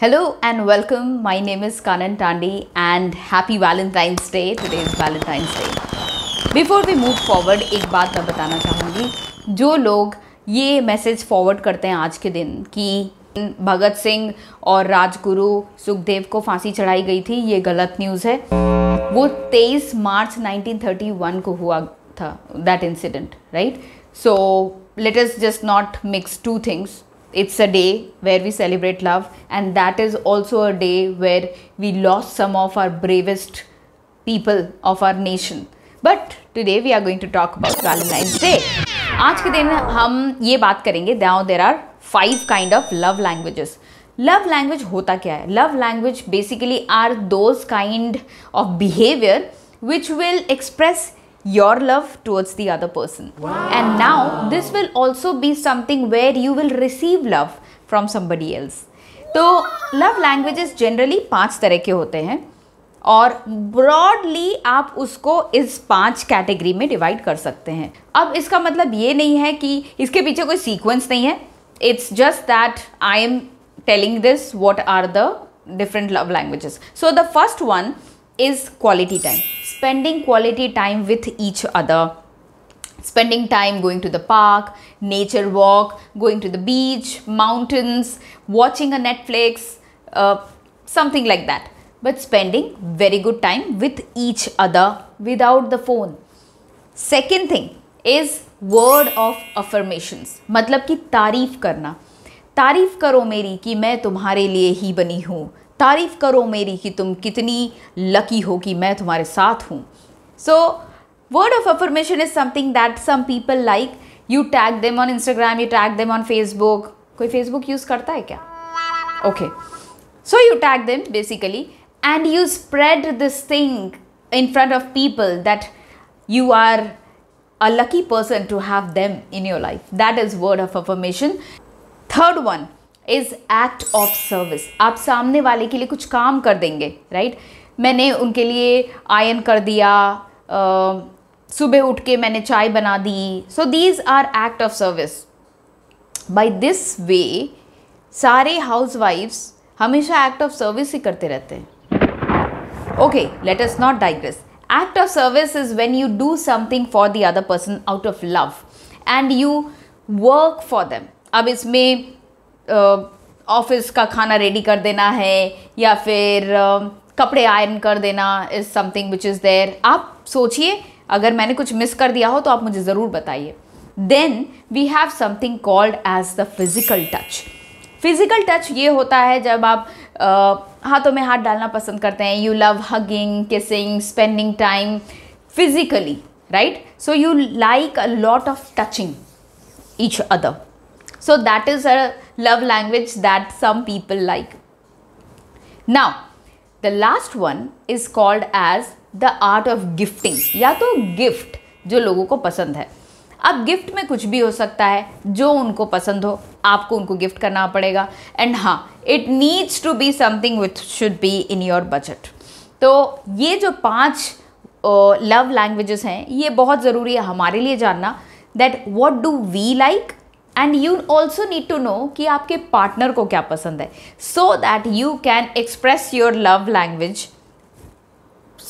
Hello and welcome. My name is Kanan Tandi and happy Valentine's Day. Today is Valentine's Day. Before we move forward, एक बात मैं बताना चाहूँगी जो लोग ये मैसेज फॉरवर्ड करते हैं आज के दिन कि भगत सिंह और राजगुरु सुखदेव को फांसी चढ़ाई गई थी ये गलत न्यूज़ है वो 23 मार्च 1931 को हुआ था that incident right so let us just not mix two things it's a day where we celebrate love and that is also a day where we lost some of our bravest people of our nation but today we are going to talk about valentine's day आज के दिन हम ये बात करेंगे though there are five kind of love languages love language होता क्या है love language basically are those kind of behaviour which will express your love towards the other person. Wow. And now this will also be something where you will receive love from somebody else. तो love languages generally पांच तरह के होते हैं और broadly आप उसको इस पांच कैटेगरी में डिवाइड कर सकते हैं अब इसका मतलब ये नहीं है कि इसके पीछे कोई सीक्वेंस नहीं है it's just that I am telling this what are the different love languages so the first one is quality time. Spending quality time with each other. Spending time going to the park, nature walk, going to the beach, mountains, watching a Netflix, uh, something like that. But spending very good time with each other without the phone. Second thing is word of affirmations. मतलब कि तारीफ़ करना तारीफ़ करो मेरी कि मैं तुम्हारे लिए ही बनी हूँ तारीफ करो मेरी कि तुम कितनी लकी हो कि मैं तुम्हारे साथ हूँ so word of affirmation is something that some people like you tag them on Instagram you tag them on Facebook कोई फेसबुक यूज करता है क्या okay so you tag them basically and you spread this thing in front of people that you are a lucky person to have them in your life that is word of affirmation third one is act of service आप सामने वाले के लिए कुछ काम कर देंगे right मैंने उनके लिए आयन कर दिया सुबह उठ के मैंने चाय बना दी so these are act of service by this way सारे हाउस वाइफ्स हमेशा एक्ट ऑफ सर्विस ही करते रहते हैं okay let us not digress act of service is when you do something for the other person out of love and you work for them अब इसमें ऑफिस का खाना रेडी कर देना है या फिर कपड़े आयरन कर देना is something which is there आप सोचिए अगर मैंने कुछ मिस कर दिया हो तो आप मुझे ज़रूर बताइए then we have something called as the physical touch physical touch ये होता है जब आप हाथों में हाथ डालना पसंद करते हैं you love hugging kissing spending time physically right so you like a lot of touching each other So that is a love language that some people like. Now, the last one is called as the art of gifting या तो gift जो लोगों को पसंद है अब gift में कुछ भी हो सकता है जो उनको पसंद हो आपको उनको गिफ्ट करना पड़ेगा एंड हाँ it needs to be something which should be in your budget तो ये जो पांच लव लैंग्वेजेस हैं ये बहुत ज़रूरी है हमारे लिए जानना that what do we like and you also need to know कि आपके पार्टनर को क्या पसंद है so that you can express your love language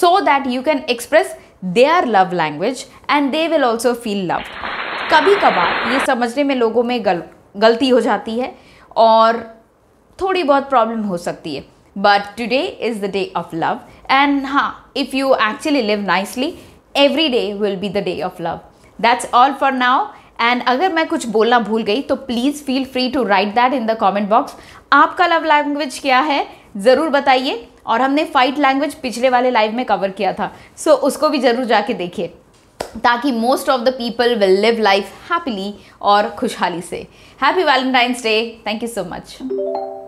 so that you can express their love language and they will also feel love कभी कभार ये समझने में लोगों में गल, गलती हो जाती है और थोड़ी बहुत प्रॉब्लम हो सकती है but today is the day of love and हाँ if you actually live nicely every day will be the day of love that's all for now and अगर मैं कुछ बोलना भूल गई तो please feel free to write that in the comment box आपका love language क्या है ज़रूर बताइए और हमने फाइट लैंग्वेज पिछले वाले लाइव में कवर किया था सो so, उसको भी ज़रूर जाके देखिए ताकि most of the people will live life happily और खुशहाली से happy Valentine's Day thank you so much